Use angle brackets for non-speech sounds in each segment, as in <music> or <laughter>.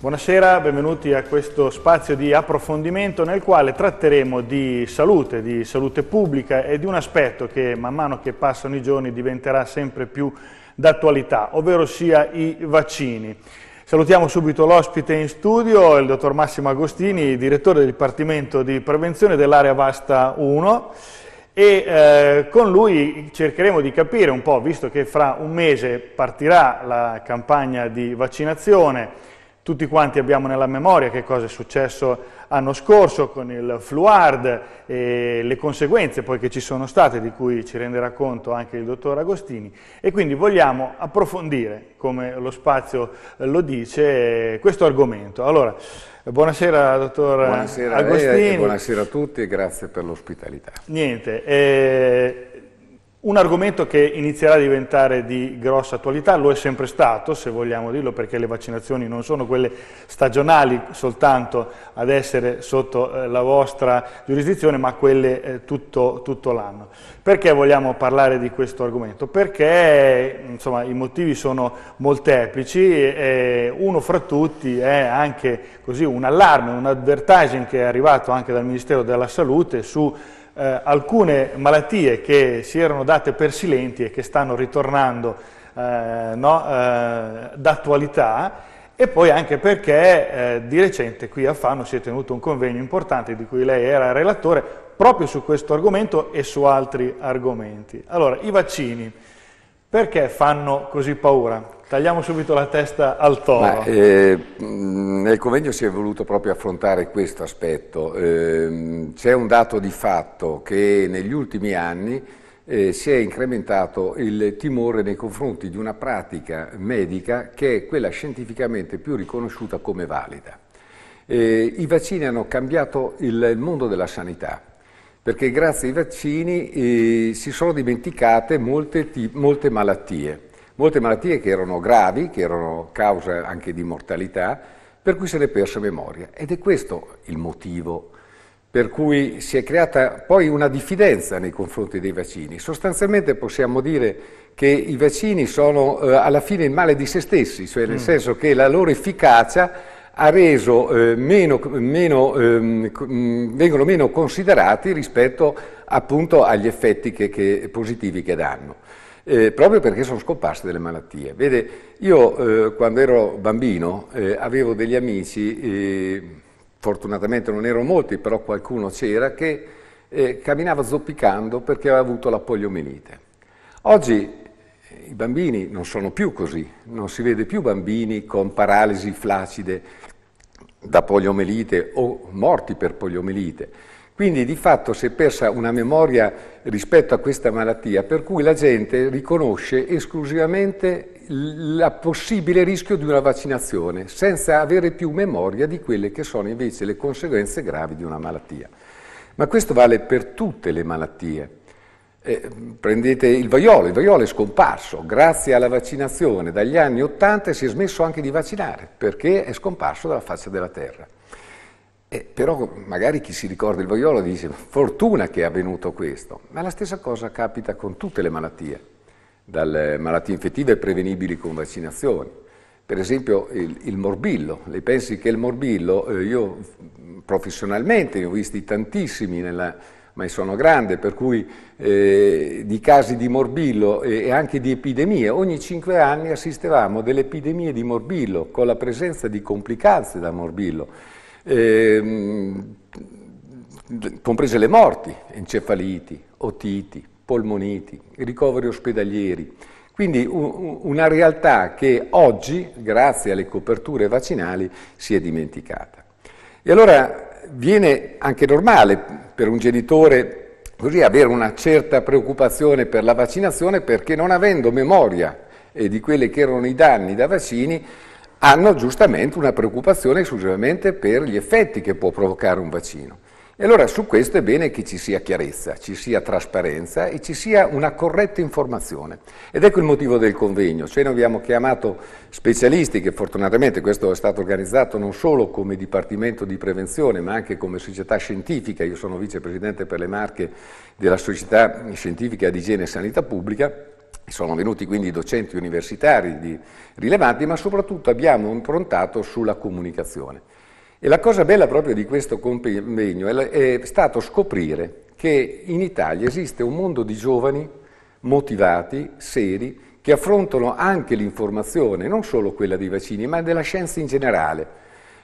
Buonasera, benvenuti a questo spazio di approfondimento nel quale tratteremo di salute, di salute pubblica e di un aspetto che man mano che passano i giorni diventerà sempre più d'attualità, ovvero sia i vaccini. Salutiamo subito l'ospite in studio, il dottor Massimo Agostini, direttore del Dipartimento di Prevenzione dell'area Vasta 1 e eh, con lui cercheremo di capire un po', visto che fra un mese partirà la campagna di vaccinazione tutti quanti abbiamo nella memoria che cosa è successo l'anno scorso con il Fluard e le conseguenze poi che ci sono state, di cui ci renderà conto anche il dottor Agostini, e quindi vogliamo approfondire, come lo spazio lo dice, questo argomento. Allora, Buonasera dottor buonasera Agostini. A lei, buonasera a tutti e grazie per l'ospitalità. Niente, eh, un argomento che inizierà a diventare di grossa attualità, lo è sempre stato, se vogliamo dirlo, perché le vaccinazioni non sono quelle stagionali soltanto ad essere sotto eh, la vostra giurisdizione, ma quelle eh, tutto, tutto l'anno. Perché vogliamo parlare di questo argomento? Perché insomma, i motivi sono molteplici, e uno fra tutti è anche così, un allarme, un advertising che è arrivato anche dal Ministero della Salute su eh, alcune malattie che si erano date per silenti e che stanno ritornando eh, no, eh, d'attualità e poi anche perché eh, di recente qui a Fano si è tenuto un convegno importante di cui lei era relatore proprio su questo argomento e su altri argomenti. Allora, i vaccini. Perché fanno così paura? Tagliamo subito la testa al toro. Ma, eh, mm, nel convegno si è voluto proprio affrontare questo aspetto. Eh, c'è un dato di fatto che negli ultimi anni eh, si è incrementato il timore nei confronti di una pratica medica che è quella scientificamente più riconosciuta come valida. Eh, I vaccini hanno cambiato il mondo della sanità perché grazie ai vaccini eh, si sono dimenticate molte, molte, malattie, molte malattie che erano gravi, che erano causa anche di mortalità, per cui se ne è persa memoria. Ed è questo il motivo per cui si è creata poi una diffidenza nei confronti dei vaccini. Sostanzialmente possiamo dire che i vaccini sono eh, alla fine il male di se stessi, cioè nel mm. senso che la loro efficacia ha reso, eh, meno, meno, ehm, mm, vengono meno considerati rispetto appunto agli effetti che, che, positivi che danno. Eh, proprio perché sono scomparse delle malattie. Vede, io eh, quando ero bambino eh, avevo degli amici, eh, fortunatamente non erano molti, però qualcuno c'era, che eh, camminava zoppicando perché aveva avuto la poliomielite. Oggi i bambini non sono più così, non si vede più bambini con paralisi flaccide da poliomelite o morti per poliomelite. Quindi di fatto si è persa una memoria rispetto a questa malattia, per cui la gente riconosce esclusivamente il possibile rischio di una vaccinazione, senza avere più memoria di quelle che sono invece le conseguenze gravi di una malattia. Ma questo vale per tutte le malattie, eh, prendete il vaiolo, il vaiolo è scomparso, grazie alla vaccinazione dagli anni 80 si è smesso anche di vaccinare perché è scomparso dalla faccia della terra. Eh, però magari chi si ricorda il vaiolo dice fortuna che è avvenuto questo, ma la stessa cosa capita con tutte le malattie, dalle malattie infettive prevenibili con vaccinazioni. Per esempio il, il morbillo, lei pensi che il morbillo, eh, io mm, professionalmente ne ho visti tantissimi nella, ma sono grande, per cui eh, di casi di morbillo e, e anche di epidemie. Ogni cinque anni assistevamo delle epidemie di morbillo, con la presenza di complicanze da morbillo, eh, comprese le morti, encefaliti, otiti, polmoniti, ricoveri ospedalieri. Quindi una realtà che oggi, grazie alle coperture vaccinali, si è dimenticata. E allora viene anche normale per un genitore così avere una certa preoccupazione per la vaccinazione perché non avendo memoria eh, di quelli che erano i danni da vaccini hanno giustamente una preoccupazione esclusivamente per gli effetti che può provocare un vaccino. E allora su questo è bene che ci sia chiarezza, ci sia trasparenza e ci sia una corretta informazione. Ed ecco il motivo del convegno, cioè noi abbiamo chiamato specialisti che fortunatamente questo è stato organizzato non solo come Dipartimento di Prevenzione ma anche come società scientifica, io sono vicepresidente per le marche della Società Scientifica di Igiene e Sanità Pubblica, sono venuti quindi docenti universitari rilevanti ma soprattutto abbiamo improntato sulla comunicazione. E la cosa bella proprio di questo convegno è, è stato scoprire che in Italia esiste un mondo di giovani motivati, seri, che affrontano anche l'informazione, non solo quella dei vaccini, ma della scienza in generale.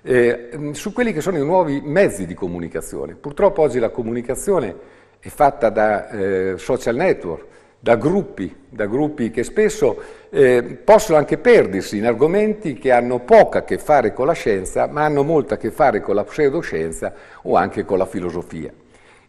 Eh, su quelli che sono i nuovi mezzi di comunicazione. Purtroppo oggi la comunicazione è fatta da eh, social network, da gruppi, da gruppi che spesso eh, possono anche perdersi in argomenti che hanno poco a che fare con la scienza, ma hanno molto a che fare con la pseudoscienza o anche con la filosofia.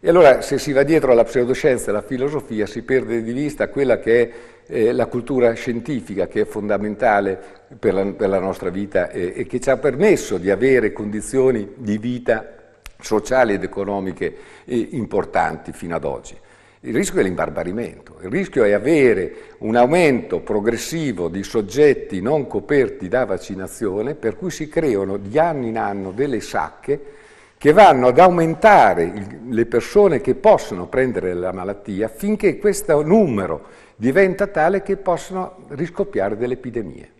E allora se si va dietro alla pseudoscienza e alla filosofia si perde di vista quella che è eh, la cultura scientifica che è fondamentale per la, per la nostra vita eh, e che ci ha permesso di avere condizioni di vita sociali ed economiche eh, importanti fino ad oggi. Il rischio è l'imbarbarimento, il rischio è avere un aumento progressivo di soggetti non coperti da vaccinazione per cui si creano di anno in anno delle sacche che vanno ad aumentare le persone che possono prendere la malattia finché questo numero diventa tale che possono riscoppiare delle epidemie.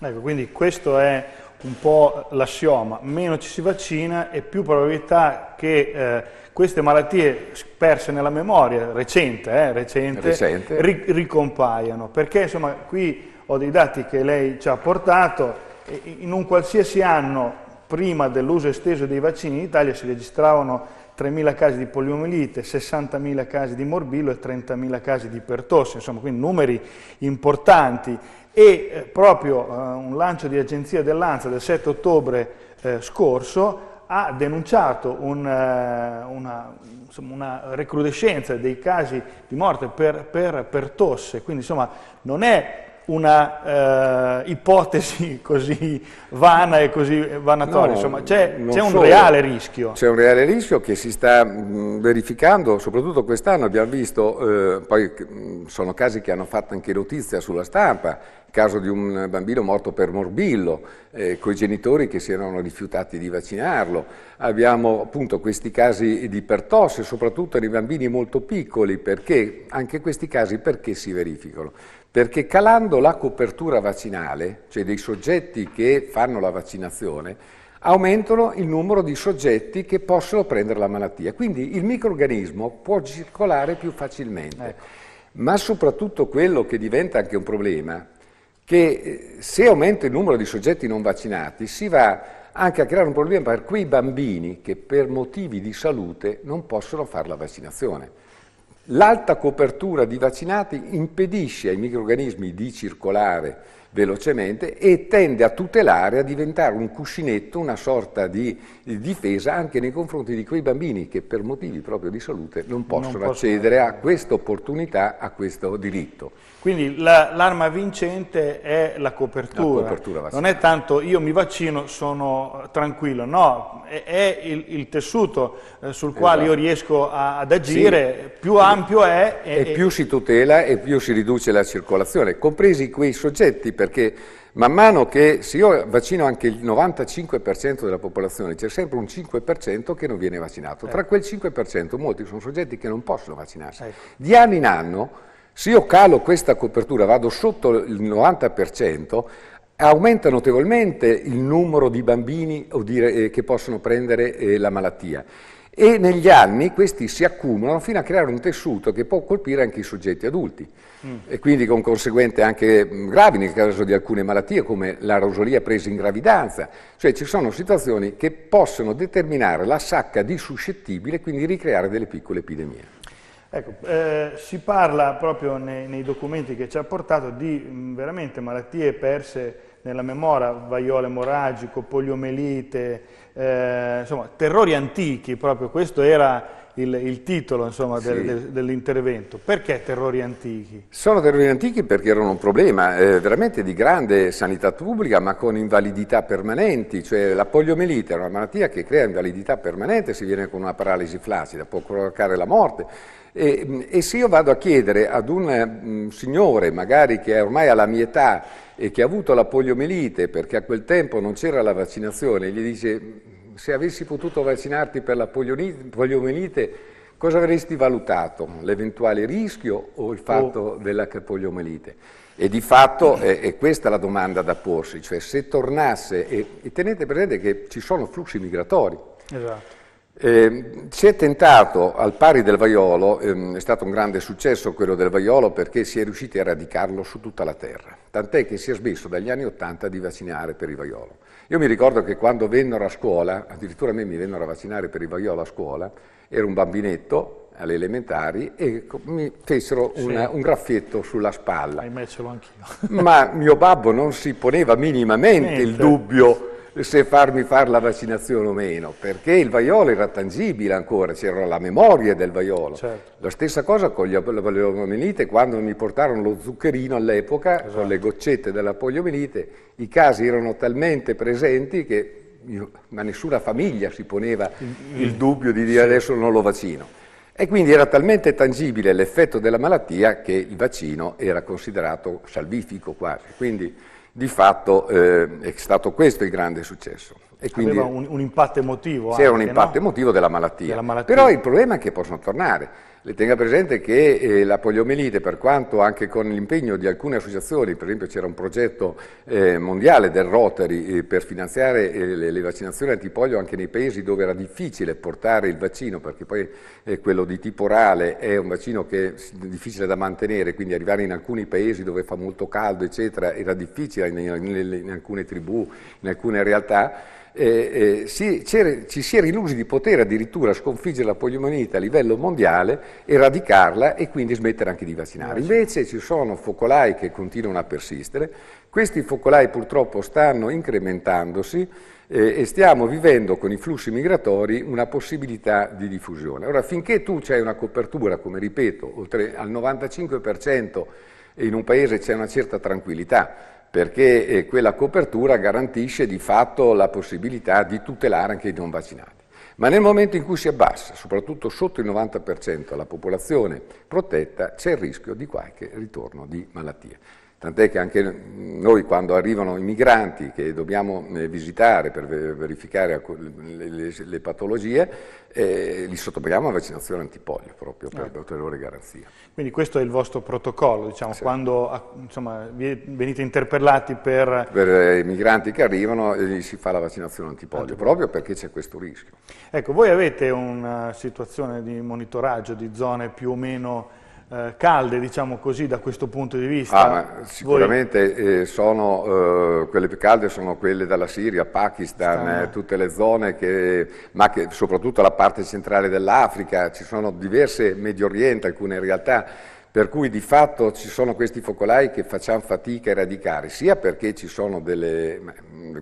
Ecco, quindi questo è un po' l'assioma, meno ci si vaccina e più probabilità che... Eh, queste malattie perse nella memoria, recente, eh, recente, recente. Ri ricompaiano, perché insomma qui ho dei dati che lei ci ha portato, in un qualsiasi anno prima dell'uso esteso dei vaccini in Italia si registravano 3.000 casi di poliomielite, 60.000 casi di morbillo e 30.000 casi di pertosse, insomma, quindi numeri importanti. E eh, proprio eh, un lancio di agenzia dell'ANSA del 7 ottobre eh, scorso ha denunciato un, eh, una, insomma, una, recrudescenza dei casi di morte per, per, per tosse, quindi insomma non è una eh, ipotesi <laughs> così vana e così vanatoria, no, insomma c'è, un solo. reale rischio. C'è un reale rischio che si sta mh, mm, verificando, soprattutto quest'anno abbiamo visto, eh, poi mh, mm, sono casi che hanno fatto anche notizia sulla stampa, il caso di un bambino morto per morbillo, eh, coi genitori che si erano rifiutati di vaccinarlo, abbiamo appunto questi casi di pertosse, soprattutto nei bambini molto piccoli, perché anche questi casi perché si verificano? perché calando la copertura vaccinale, cioè dei soggetti che fanno la vaccinazione, aumentano il numero di soggetti che possono prendere la malattia. Quindi il microorganismo può circolare più facilmente. Ecco. Ma soprattutto quello che diventa anche un problema, che eh, se aumenta il numero di soggetti non vaccinati, si va anche a creare un problema per quei bambini che per motivi di salute non possono fare la vaccinazione. L'alta copertura di vaccinati impedisce ai microrganismi di circolare velocemente e tende a tutelare, a diventare un cuscinetto, una sorta di difesa anche nei confronti di quei bambini che per motivi proprio di salute non possono, non possono accedere a questa opportunità, a questo diritto. Quindi l'arma vincente è la copertura, la copertura non è tanto io mi vaccino, sono eh, tranquillo, no, è, è il, il, tessuto eh, sul esatto. quale io riesco a, ad agire, sì. più ampio è. E, e, e più si tutela e più si riduce la circolazione, compresi quei soggetti, perché man mano che se io vaccino anche il 95% della popolazione, c'è sempre un 5% che non viene vaccinato, tra ecco. quel 5% molti sono soggetti che non possono vaccinarsi, ecco. di anno in anno se io calo questa copertura, vado sotto il 90%, aumenta notevolmente il numero di bambini eh, che possono prendere eh, la malattia e negli anni questi si accumulano fino a creare un tessuto che può colpire anche i soggetti adulti mm. e quindi con conseguenze anche mm, gravi nel caso di alcune malattie come la rosolia presa in gravidanza, cioè ci sono situazioni che possono determinare la sacca di suscettibile e quindi ricreare delle piccole epidemie. Ecco, eh, si parla proprio nei, nei, documenti che ci ha portato di mh, mm, veramente malattie perse nella memoria, vaiolo emorragico, poliomelite, eh, insomma, terrori antichi, proprio questo era il, il titolo insomma, del, sì. del, dell'intervento. Perché terrori antichi? Sono terrori antichi perché erano un problema eh, veramente di grande sanità pubblica, ma con invalidità permanenti, cioè la poliomelite è una malattia che crea invalidità permanente se viene con una paralisi flaccida, può provocare la morte e, mm, e se io vado a chiedere ad un mh, mm, signore, magari che è ormai alla mia età e che ha avuto la poliomielite perché a quel tempo non c'era la vaccinazione, gli dice mm, se avessi potuto vaccinarti per la poliomielite cosa avresti valutato? L'eventuale rischio o il fatto oh. della poliomielite? E di fatto è, è, questa la domanda da porsi, cioè se tornasse, e, e tenete presente che ci sono flussi migratori, esatto. Eh, si è tentato, al pari del vaiolo, ehm, è stato un grande successo quello del vaiolo perché si è riusciti a radicarlo su tutta la terra, tant'è che si è smesso dagli anni Ottanta di vaccinare per il vaiolo. Io mi ricordo che quando vennero a scuola, addirittura a me mi vennero a vaccinare per il vaiolo a scuola, ero un bambinetto alle elementari e mi fecero una, un graffietto sulla spalla. Ahimè ce l'ho anch'io. Ma mio babbo non si poneva minimamente Niente. il dubbio se farmi fare la vaccinazione o meno, perché il vaiolo era tangibile ancora, c'era la memoria del vaiolo. Certo. La stessa cosa con la poliomielite, quando mi portarono lo zuccherino all'epoca, esatto. con le goccette della poliomielite, i casi erano talmente presenti che io, ma nessuna famiglia si poneva mm, mm. il dubbio di dire adesso non lo vaccino. E quindi era talmente tangibile l'effetto della malattia che il vaccino era considerato salvifico quasi. Quindi, di fatto eh, è stato questo il grande successo. E quindi, Aveva un, un impatto emotivo. C'era un impatto no? emotivo della malattia. della malattia. Però il problema è che possono tornare. Le tenga presente che eh, la poliomielite, per quanto anche con l'impegno di alcune associazioni, per esempio c'era un progetto eh, mondiale del Rotary eh, per finanziare eh, le, le, vaccinazioni antipolio anche nei paesi dove era difficile portare il vaccino, perché poi eh, quello di tipo orale è un vaccino che è difficile da mantenere, quindi arrivare in alcuni paesi dove fa molto caldo, eccetera, era difficile in, in, in alcune tribù, in alcune realtà. Eh, eh, si, ci si era illusi di poter addirittura sconfiggere la poliomielite a livello mondiale eradicarla e quindi smettere anche di vaccinare. Invece ci sono focolai che continuano a persistere, questi focolai purtroppo stanno incrementandosi eh, e stiamo vivendo con i flussi migratori una possibilità di diffusione. Ora, finché tu c'è una copertura, come ripeto, oltre al 95% in un paese c'è una certa tranquillità, perché eh, quella copertura garantisce di fatto la possibilità di tutelare anche i non vaccinati. Ma nel momento in cui si abbassa, soprattutto sotto il 90% della popolazione protetta, c'è il rischio di qualche ritorno di malattia. Tant'è che anche noi quando arrivano i migranti che dobbiamo eh, visitare per verificare le, le, le patologie, eh, li sottoponiamo a vaccinazione antipolio proprio per eh. ulteriore garanzia. Quindi questo è il vostro protocollo, diciamo, sì. quando insomma, venite interpellati per... Per eh, i migranti che arrivano eh, si fa la vaccinazione antipolio, antipolio. proprio perché c'è questo rischio. Ecco, voi avete una situazione di monitoraggio di zone più o meno eh, calde, diciamo così, da questo punto di vista? Ah, sicuramente Voi... eh, sono, eh, quelle più calde sono quelle dalla Siria, Pakistan, eh, tutte le zone, che, ma che soprattutto la parte centrale dell'Africa, ci sono diverse, Medio Oriente, alcune realtà per cui di fatto ci sono questi focolai che facciamo fatica a eradicare, sia perché ci sono delle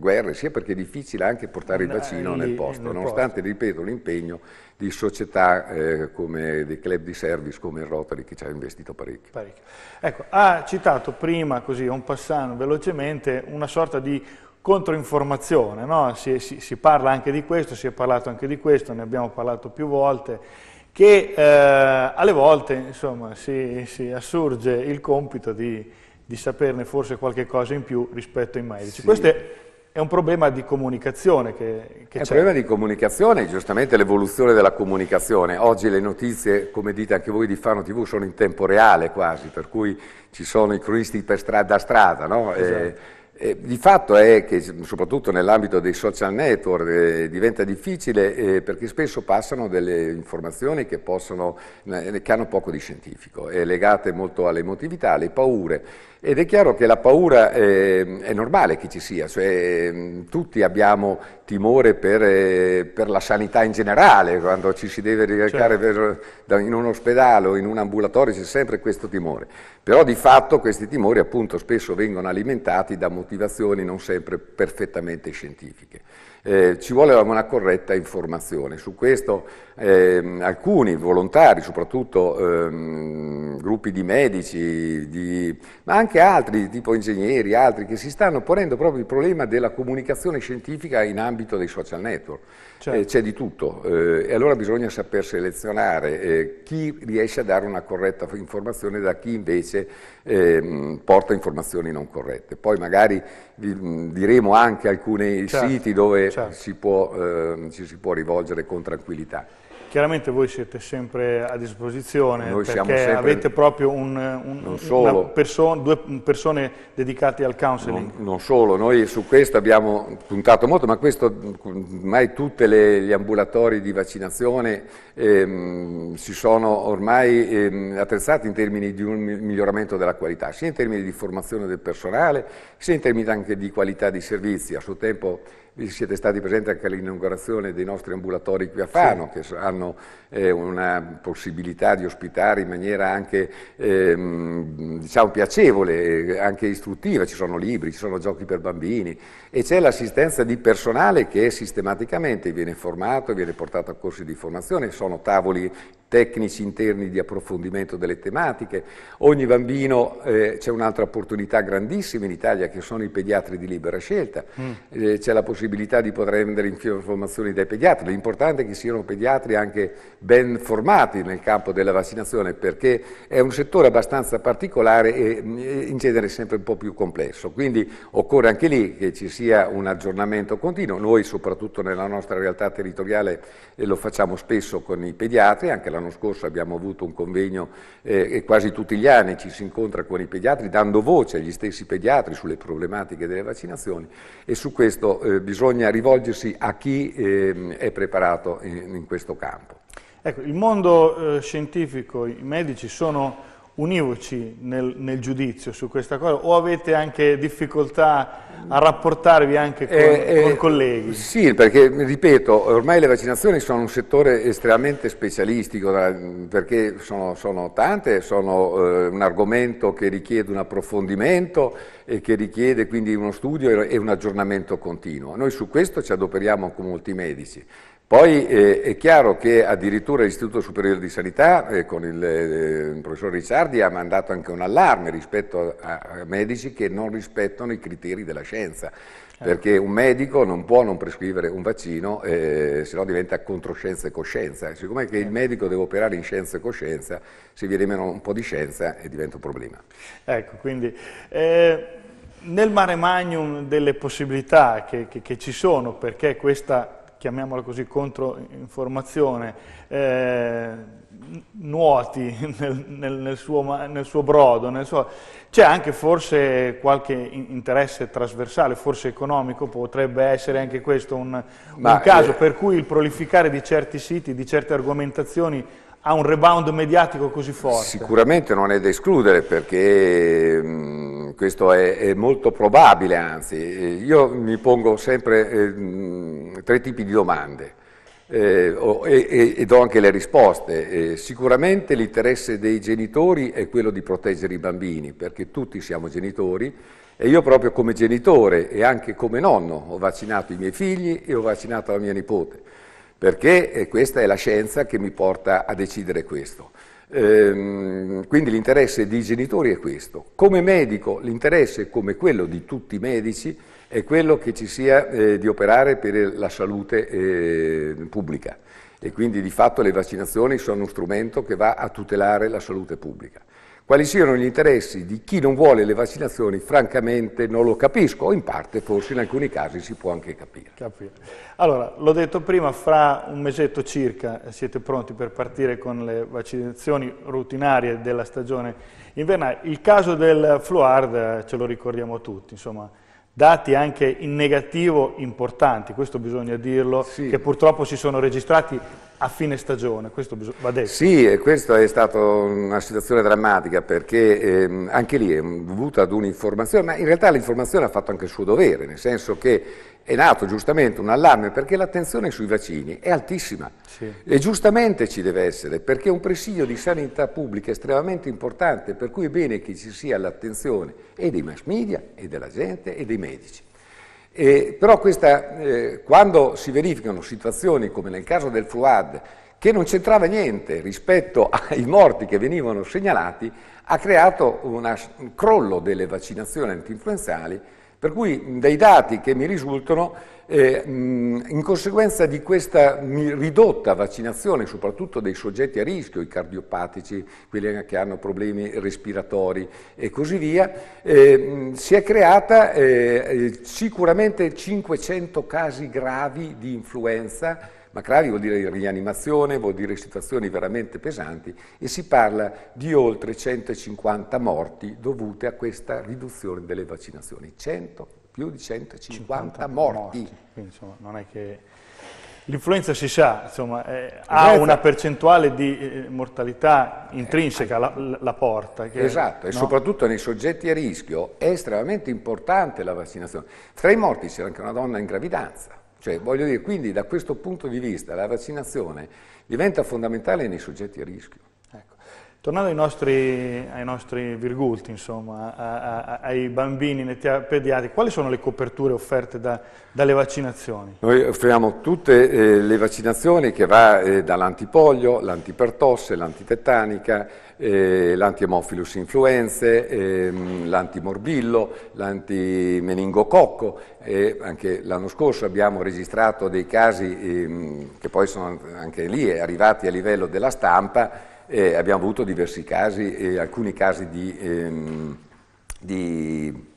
guerre, sia perché è difficile anche portare il vaccino eh, nel posto, nonostante, ripeto, l'impegno di società eh, come dei club di service come il Rotary che ci ha investito parecchio. parecchio. Ecco, ha citato prima, così, un passano velocemente, una sorta di controinformazione, no? si, si, si parla anche di questo, si è parlato anche di questo, ne abbiamo parlato più volte che eh, alle volte insomma, si, si, assurge il compito di, di, saperne forse qualche cosa in più rispetto ai medici. Sì. Questo è, è, un problema di comunicazione che, che È un problema di comunicazione, giustamente l'evoluzione della comunicazione. Oggi le notizie, come dite anche voi di Fano TV, sono in tempo reale quasi, per cui ci sono i cronisti per strada a strada, no? esatto. e, eh, il fatto è che soprattutto nell'ambito dei social network eh, diventa difficile eh, perché spesso passano delle informazioni che, possono, eh, che hanno poco di scientifico, legate molto alle emotività, alle paure. Ed è chiaro che la paura eh, è normale che ci sia, cioè, ehm, tutti abbiamo timore per, eh, per, la sanità in generale, quando ci si deve ricercare certo. per, in un ospedale o in un ambulatorio c'è sempre questo timore, però di fatto questi timori appunto spesso vengono alimentati da motivazioni non sempre perfettamente scientifiche. Eh, ci vuole una corretta informazione, su questo eh, alcuni volontari, soprattutto eh, gruppi di medici, di, ma anche altri, tipo ingegneri, altri, che si stanno ponendo proprio il problema della comunicazione scientifica in ambito dei social network. Certo. Eh, c'è di tutto eh, e allora bisogna saper selezionare eh, chi riesce a dare una corretta informazione da chi invece ehm, porta informazioni non corrette. Poi magari vi, mm, diremo anche alcuni certo. siti dove certo. si può, ehm, ci si può rivolgere con tranquillità. Chiaramente voi siete sempre a disposizione Noi perché sempre... avete proprio un, un, una perso due persone dedicate al counseling. Non, non, solo, noi su questo abbiamo puntato molto, ma questo ormai tutti gli ambulatori di vaccinazione ehm, si sono ormai ehm, attrezzati in termini di un miglioramento della qualità, sia in termini di formazione del personale, sia in termini anche di qualità dei servizi. A suo tempo vi siete stati presenti anche all'inaugurazione dei nostri ambulatori qui a Fano, sì. che hanno eh, una possibilità di ospitare in maniera anche ehm, diciamo piacevole, eh, anche istruttiva, ci sono libri, ci sono giochi per bambini e c'è l'assistenza di personale che sistematicamente viene formato, viene portato a corsi di formazione, sono tavoli tecnici interni di approfondimento delle tematiche. Ogni bambino eh, c'è un'altra opportunità grandissima in Italia che sono i pediatri di libera scelta. Mm. Eh, c'è la possibilità possibilità di poter rendere informazioni dai pediatri. L'importante è che siano pediatri anche ben formati nel campo della vaccinazione perché è un settore abbastanza particolare e eh, in genere sempre un po' più complesso. Quindi occorre anche lì che ci sia un aggiornamento continuo. Noi soprattutto nella nostra realtà territoriale eh, lo facciamo spesso con i pediatri, anche l'anno scorso abbiamo avuto un convegno eh, e quasi tutti gli anni ci si incontra con i pediatri dando voce agli stessi pediatri sulle problematiche delle vaccinazioni e su questo bisogna bisogna rivolgersi a chi eh, è preparato in, in questo campo. Ecco, il mondo eh, scientifico, i medici sono univoci nel, nel, giudizio su questa cosa o avete anche difficoltà a rapportarvi anche con, eh, eh con colleghi? Sì, perché ripeto, ormai le vaccinazioni sono un settore estremamente specialistico perché sono, sono tante, sono eh, un argomento che richiede un approfondimento e che richiede quindi uno studio e un aggiornamento continuo. Noi su questo ci adoperiamo con molti medici. Poi eh, è chiaro che addirittura l'Istituto Superiore di Sanità, eh, con il, eh, il, professor Ricciardi, ha mandato anche un allarme rispetto a, a medici che non rispettano i criteri della scienza, certo. perché un medico non può non prescrivere un vaccino, eh, se no diventa controscienza e coscienza. Siccome il certo. medico deve operare in scienza e coscienza, se viene meno un po' di scienza eh, diventa un problema. Ecco, quindi... Eh, nel mare magnum delle possibilità che, che, che ci sono, perché questa chiamiamola così, controinformazione, eh, nuoti nel, nel, nel, suo, nel, suo, brodo, c'è anche forse qualche interesse trasversale, forse economico, potrebbe essere anche questo un, un caso eh... per cui il prolificare di certi siti, di certe argomentazioni ha un rebound mediatico così forte. Sicuramente non è da escludere perché... Mh mm, questo è, è, molto probabile anzi, eh, io mi pongo sempre eh, tre tipi di domande eh, e, e, do anche le risposte. Eh, sicuramente l'interesse dei genitori è quello di proteggere i bambini, perché tutti siamo genitori e io proprio come genitore e anche come nonno ho vaccinato i miei figli e ho vaccinato la mia nipote, perché eh, questa è la scienza che mi porta a decidere questo. Ehm, quindi l'interesse dei genitori è questo. Come medico l'interesse, come quello di tutti i medici, è quello che ci sia eh, di operare per la salute eh, pubblica e quindi di fatto le vaccinazioni sono uno strumento che va a tutelare la salute pubblica. Quali siano gli interessi di chi non vuole le vaccinazioni, francamente non lo capisco, o in parte forse in alcuni casi si può anche capire. capire. Allora, l'ho detto prima, fra un mesetto circa siete pronti per partire con le vaccinazioni rutinarie della stagione invernale. Il caso del Fluard eh, ce lo ricordiamo tutti, insomma, dati anche in negativo importanti, questo bisogna dirlo, sì. che purtroppo si sono registrati a fine stagione, questo va detto. Sì, questa è stata una situazione drammatica perché ehm, anche lì è dovuta ad un'informazione, ma in realtà l'informazione ha fatto anche il suo dovere, nel senso che è nato giustamente un allarme perché l'attenzione sui vaccini è altissima sì. e giustamente ci deve essere perché è un presidio di sanità pubblica estremamente importante per cui è bene che ci sia l'attenzione e dei mass media e della gente e dei medici. Eh, però questa, eh, quando si verificano situazioni come nel caso del Fluad, che non c'entrava niente rispetto <laughs> ai morti che venivano segnalati, ha creato una, un crollo delle vaccinazioni antinfluenzali, per cui dai dati che mi risultano eh, in conseguenza di questa ridotta vaccinazione, soprattutto dei soggetti a rischio, i cardiopatici, quelli che hanno problemi respiratori e così via, eh, si è creata eh, sicuramente 500 casi gravi di influenza ma gravi vuol dire rianimazione, vuol dire situazioni veramente pesanti e si parla di oltre 150 morti dovute a questa riduzione delle vaccinazioni. 150 più di 150 morti. morti. Quindi insomma non è che... L'influenza si sa, insomma, eh, ha una percentuale di eh, mortalità intrinseca la, la porta. Che, esatto, no? e soprattutto nei soggetti a rischio è estremamente importante la vaccinazione. Tra i morti c'era anche una donna in gravidanza. Cioè, voglio dire, quindi da questo punto di vista la vaccinazione diventa fondamentale nei soggetti a rischio. Tornando ai nostri, ai nostri virgulti, insomma, a, a, ai bambini pediatri, quali sono le coperture offerte da, dalle vaccinazioni? Noi offriamo tutte eh, le vaccinazioni che va eh, dall'antipolio, l'antipertosse, l'antitetanica, eh, l'antiemophilus influenze, ehm, l'antimorbillo, l'antimeningococco. Eh, anche l'anno scorso abbiamo registrato dei casi ehm, che poi sono anche lì arrivati a livello della stampa eh, abbiamo avuto diversi casi, eh, alcuni casi di, ehm, di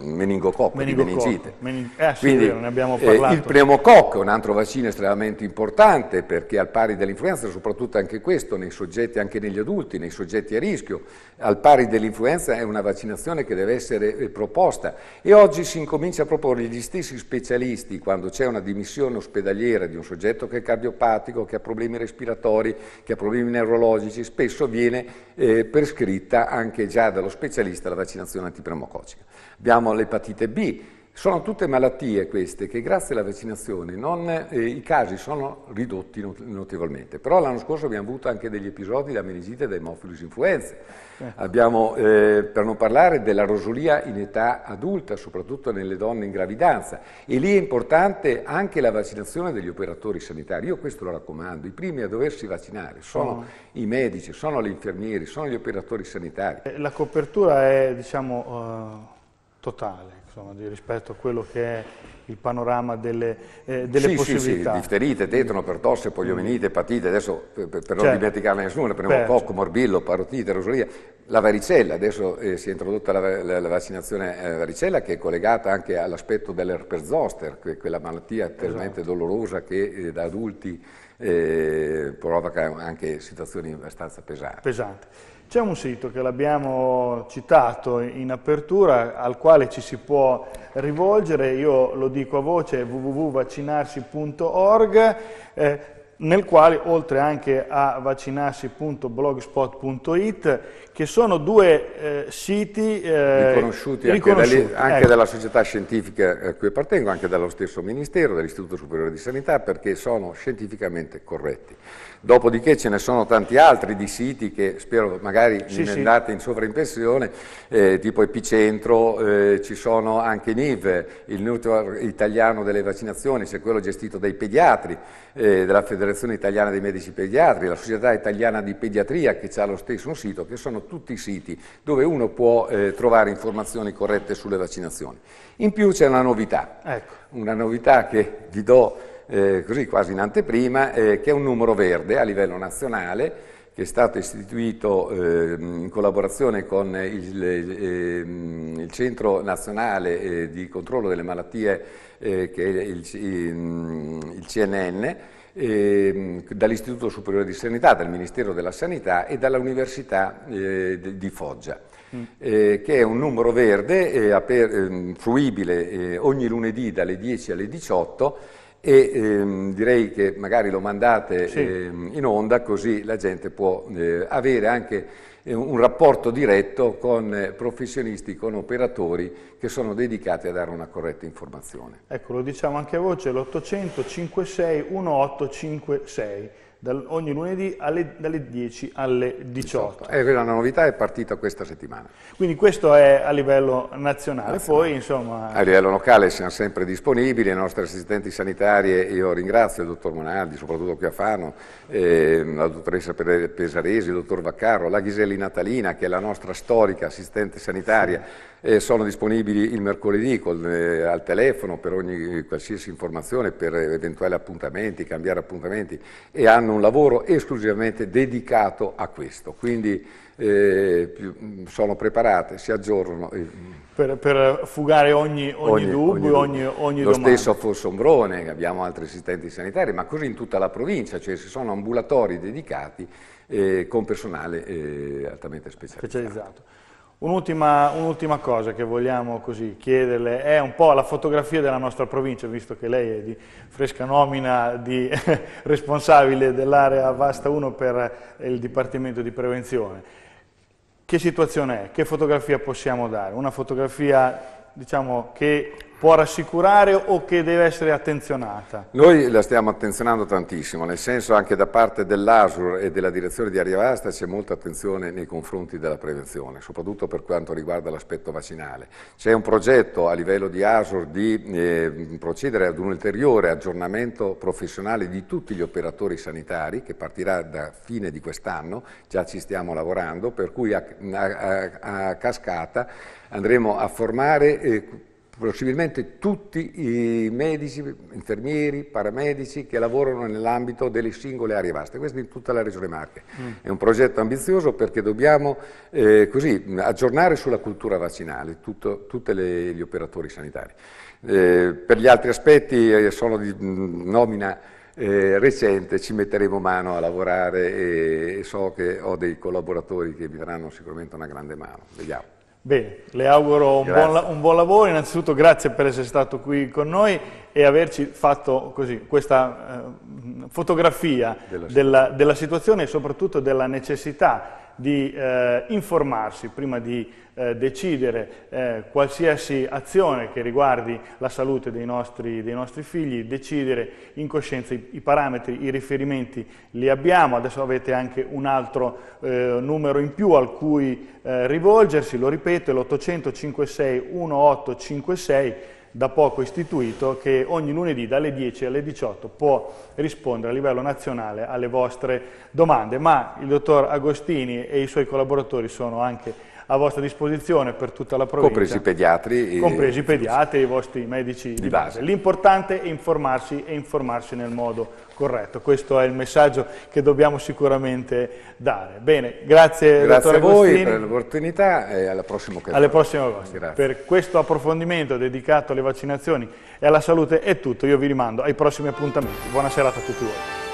meningococco, mm, meningococco meningite. Mening- eh, Quindi, vero, ne abbiamo eh, parlato. Eh, il pneumococco è un altro vaccino estremamente importante perché al pari dell'influenza, soprattutto anche questo, nei soggetti, anche negli adulti, nei soggetti a rischio, al pari dell'influenza è una vaccinazione che deve essere eh, proposta e oggi si incomincia a proporre gli stessi specialisti quando c'è una dimissione ospedaliera di un soggetto che è cardiopatico, che ha problemi respiratori, che ha problemi neurologici, spesso viene eh, prescritta anche già dallo specialista la vaccinazione antipneumococica. Abbiamo abbiamo l'epatite B, sono tutte malattie queste che grazie alla vaccinazione non, eh, i casi sono ridotti notevolmente, però l'anno scorso abbiamo avuto anche degli episodi da meningite e da hemophilus influenza, eh. abbiamo, eh, per non parlare della rosolia in età adulta, soprattutto nelle donne in gravidanza e lì è importante anche la vaccinazione degli operatori sanitari, io questo lo raccomando, i primi a doversi vaccinare sono oh. i medici, sono gli infermieri, sono gli operatori sanitari. Eh, la copertura è diciamo... Uh totale, insomma, rispetto a quello che è il panorama delle, eh, delle sì, possibilità. Sì, sì, difterite, tetano, pertosse, poliomielite, epatite, adesso per, per certo. nessuno, dimenticarne nessuna, certo. pneumococco, morbillo, parotite, rosolia, la varicella, adesso eh, si è introdotta la, la, la vaccinazione eh, varicella che è collegata anche all'aspetto dell'herpes zoster, que, quella malattia talmente esatto. dolorosa che eh, da adulti eh, provoca anche situazioni abbastanza pesanti. Pesanti. C'è un sito che l'abbiamo citato in apertura al quale ci si può rivolgere, io lo dico a voce, www.vaccinarsi.org, eh, nel quale oltre anche a vaccinarsi.blogspot.it che sono due eh, siti eh, riconosciuti anche, riconosciuti, anche ecco. dalla società scientifica eh, a cui appartengo, anche dallo stesso Ministero, dall'Istituto Superiore di Sanità, perché sono scientificamente corretti. Dopodiché ce ne sono tanti altri di siti che spero magari sì, emendate sì. in sovraimpressione, eh, tipo Epicentro, eh, ci sono anche NIV, il network italiano delle vaccinazioni, c'è quello gestito dai pediatri, eh, della Federazione Italiana dei Medici Pediatri, la Società Italiana di Pediatria che ha lo stesso sito, che sono tutti i siti dove uno può eh, trovare informazioni corrette sulle vaccinazioni. In più c'è una novità, ecco. una novità che vi do eh, così quasi in anteprima, eh, che è un numero verde a livello nazionale che è stato istituito eh, in collaborazione con il, eh, il Centro Nazionale eh, di Controllo delle Malattie, eh, che è il, il, mm, il CNN, Ehm, dall'Istituto Superiore di Sanità, dal Ministero della Sanità e dall'Università eh, di Foggia, mm. eh, che è un numero verde eh, aper, ehm, fruibile eh, ogni lunedì dalle 10 alle 18 e ehm, direi che magari lo mandate sì. Ehm, in onda così la gente può eh, avere anche eh, un rapporto diretto con eh, professionisti, con operatori che sono dedicati a dare una corretta informazione. Ecco, lo diciamo anche a voce, l'800 56 1856 dal, ogni lunedì alle, dalle 10 alle 18. E eh, la novità è partita questa settimana. Quindi questo è a livello nazionale, nazionale. poi insomma... A livello locale siamo sempre disponibili, le nostre assistenti sanitarie, io ringrazio il dottor Monaldi, soprattutto qui a Fano, eh, la dottoressa Pesaresi, il dottor Vaccaro, la Ghiselli Natalina che è la nostra storica assistente sanitaria. Sì e sono disponibili il mercoledì col, eh, al telefono per ogni qualsiasi informazione, per eventuali appuntamenti, cambiare appuntamenti e hanno un lavoro esclusivamente dedicato a questo. Quindi eh, mm, sono preparate, si aggiornano. Eh, per, per fugare ogni, ogni, ogni dubbio, ogni, ogni Lo domanda. stesso a Fossombrone, abbiamo altri assistenti sanitari, ma così in tutta la provincia, cioè ci sono ambulatori dedicati eh, con personale eh, altamente specializzato. specializzato. Un'ultima, un cosa che vogliamo così chiederle è un po' la fotografia della nostra provincia, visto che lei è di fresca nomina di <laughs> responsabile dell'area Vasta 1 per il Dipartimento di Prevenzione. Che situazione è? Che fotografia possiamo dare? Una fotografia diciamo, che può rassicurare o che deve essere attenzionata? Noi la stiamo attenzionando tantissimo, nel senso anche da parte dell'ASUR e della direzione di Ariavasta c'è molta attenzione nei confronti della prevenzione, soprattutto per quanto riguarda l'aspetto vaccinale. C'è un progetto a livello di ASUR di eh, procedere ad un ulteriore aggiornamento professionale di tutti gli operatori sanitari che partirà da fine di quest'anno, già ci stiamo lavorando, per cui a, a, a cascata andremo a formare eh, possibilmente tutti i medici, infermieri, paramedici che lavorano nell'ambito delle singole aree vaste, questo in tutta la regione Marche. Mm. È un progetto ambizioso perché dobbiamo eh, così, aggiornare sulla cultura vaccinale tutti gli operatori sanitari. Eh, per gli altri aspetti eh, sono di mm, nomina eh, recente, ci metteremo mano a lavorare e, e so che ho dei collaboratori che mi daranno sicuramente una grande mano. Vediamo. Bene, le auguro un buon, un buon, lavoro, innanzitutto grazie per essere stato qui con noi e averci fatto così, questa eh, fotografia della, della, della, situazione e soprattutto della necessità di eh, informarsi prima di eh, decidere eh, qualsiasi azione che riguardi la salute dei nostri, dei nostri figli, decidere in coscienza i, i, parametri, i riferimenti li abbiamo, adesso avete anche un altro eh, numero in più al cui eh, rivolgersi, lo ripeto, è l'856-1856 da poco istituito che ogni lunedì dalle 10 alle 18 può rispondere a livello nazionale alle vostre domande, ma il dottor Agostini e i suoi collaboratori sono anche a vostra disposizione per tutta la provincia. Compresi i pediatri. Compresi i pediatri e i vostri medici di, base. base. L'importante è informarsi e informarsi nel modo corretto. Questo è il messaggio che dobbiamo sicuramente dare. Bene, grazie, grazie a voi per l'opportunità e alla prossima occasione. Alle prossime occasioni. Per questo approfondimento dedicato alle vaccinazioni e alla salute è tutto. Io vi rimando ai prossimi appuntamenti. Buona serata a tutti voi.